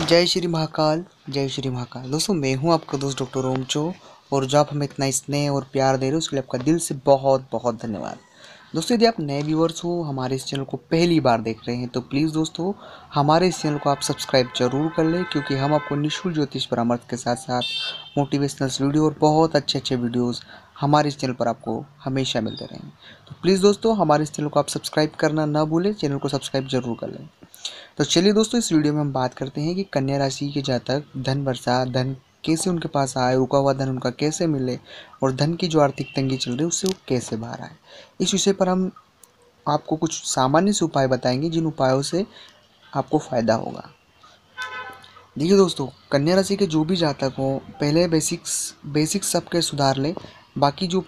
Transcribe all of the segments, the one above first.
जय श्री महाकाल जय श्री महाकाल दोस्तों मैं हूं आपका दोस्त डॉक्टर ओमचो और जो आप हमें इतना स्नेह और प्यार दे रहे हो उसके लिए आपका दिल से बहुत बहुत धन्यवाद दोस्तों यदि आप नए व्यूअर्स हो हमारे इस चैनल को पहली बार देख रहे हैं तो प्लीज़ दोस्तों हमारे इस चैनल को आप सब्सक्राइब जरूर कर लें क्योंकि हम आपको निःशुल्क ज्योतिष परामर्श के साथ साथ मोटिवेशनल्स वीडियो और बहुत अच्छे अच्छे वीडियोज़ हमारे इस चैनल पर आपको हमेशा मिलते रहेंगे तो प्लीज़ दोस्तों हमारे इस चैनल को आप सब्सक्राइब करना ना भूलें चैनल को सब्सक्राइब जरूर कर लें तो चलिए दोस्तों इस वीडियो में हम बात करते हैं कि कन्या राशि के जातक धन वर्षा धन कैसे उनके पास आए रुका हुआ धन उनका कैसे मिले और धन की जो आर्थिक तंगी चल रही है उससे वो कैसे बाहर आए इस विषय पर हम आपको कुछ सामान्य से उपाय बताएंगे जिन उपायों से आपको फ़ायदा होगा देखिए दोस्तों कन्या राशि के जो भी जातक हों पहले बेसिक्स बेसिक्स सबके सुधार लें बाकी जो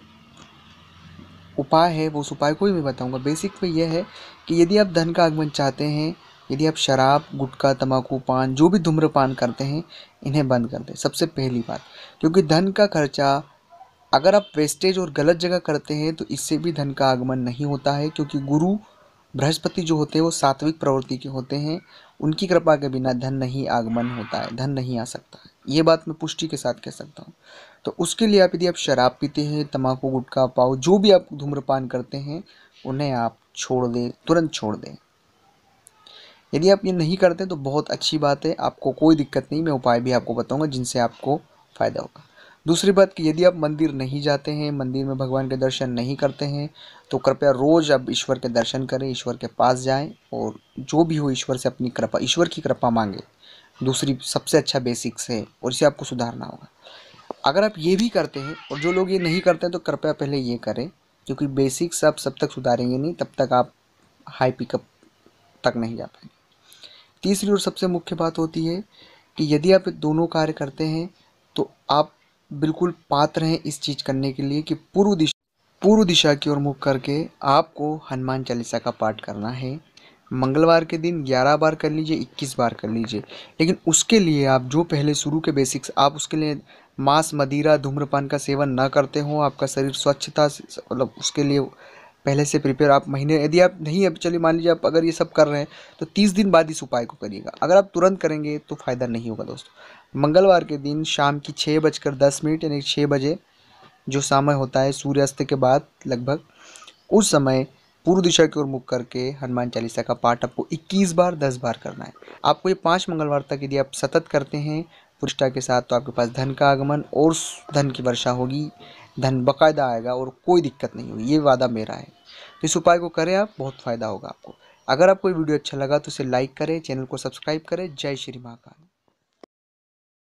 उपाय है वो उस उपाय को ही मैं बताऊंगा बेसिक पे यह है कि यदि आप धन का आगमन चाहते हैं यदि आप शराब गुटखा तम्बाकू पान जो भी धूम्रपान करते हैं इन्हें बंद कर दें सबसे पहली बात क्योंकि धन का खर्चा अगर आप वेस्टेज और गलत जगह करते हैं तो इससे भी धन का आगमन नहीं होता है क्योंकि गुरु बृहस्पति जो होते हैं वो सात्विक प्रवृत्ति के होते हैं उनकी कृपा के बिना धन नहीं आगमन होता है धन नहीं आ सकता है ये बात मैं पुष्टि के साथ कह सकता हूँ तो उसके लिए आप यदि आप शराब पीते हैं तम्बाकू गुटखा पाओ जो भी आप धूम्रपान करते हैं उन्हें आप छोड़ दें तुरंत छोड़ दें यदि आप ये नहीं करते तो बहुत अच्छी बात है आपको कोई दिक्कत नहीं मैं उपाय भी आपको बताऊँगा जिनसे आपको फ़ायदा होगा दूसरी बात कि यदि आप मंदिर नहीं जाते हैं मंदिर में भगवान के दर्शन नहीं करते हैं तो कृपया रोज़ आप ईश्वर के दर्शन करें ईश्वर के पास जाएं और जो भी हो ईश्वर से अपनी कृपा ईश्वर की कृपा मांगे दूसरी सबसे अच्छा बेसिक्स है और इसे आपको सुधारना होगा अगर आप ये भी करते हैं और जो लोग ये नहीं करते हैं तो कृपया पहले ये करें क्योंकि बेसिक्स आप सब तक सुधारेंगे नहीं तब तक आप हाई पिकअप तक नहीं जा पाएंगे तीसरी और सबसे मुख्य बात होती है कि यदि आप दोनों कार्य करते हैं तो आप बिल्कुल पात्र हैं इस चीज़ करने के लिए कि पूर्व दिशा पूर्व दिशा की ओर मुख करके आपको हनुमान चालीसा का पाठ करना है मंगलवार के दिन 11 बार कर लीजिए 21 बार कर लीजिए लेकिन उसके लिए आप जो पहले शुरू के बेसिक्स आप उसके लिए मांस मदिरा धूम्रपान का सेवन ना करते हो आपका शरीर स्वच्छता मतलब उसके लिए पहले से प्रिपेयर आप महीने यदि आप नहीं अब चलिए मान लीजिए आप अगर ये सब कर रहे हैं तो तीस दिन बाद इस उपाय को करिएगा अगर आप तुरंत करेंगे तो फ़ायदा नहीं होगा दोस्तों मंगलवार के दिन शाम की छः बजकर दस मिनट यानी छः बजे जो समय होता है सूर्यास्त के बाद लगभग उस समय पूर्व दिशा की ओर मुख करके हनुमान चालीसा का पाठ आपको इक्कीस बार दस बार करना है आपको ये पाँच मंगलवार तक यदि आप सतत करते हैं पुष्टा के साथ तो आपके पास धन का आगमन और धन की वर्षा होगी धन बाकायदा आएगा और कोई दिक्कत नहीं होगी ये वादा मेरा है तो इस उपाय को करें आप बहुत फ़ायदा होगा आपको अगर आपको वीडियो अच्छा लगा तो इसे लाइक करें चैनल को सब्सक्राइब करें जय श्री महाकाल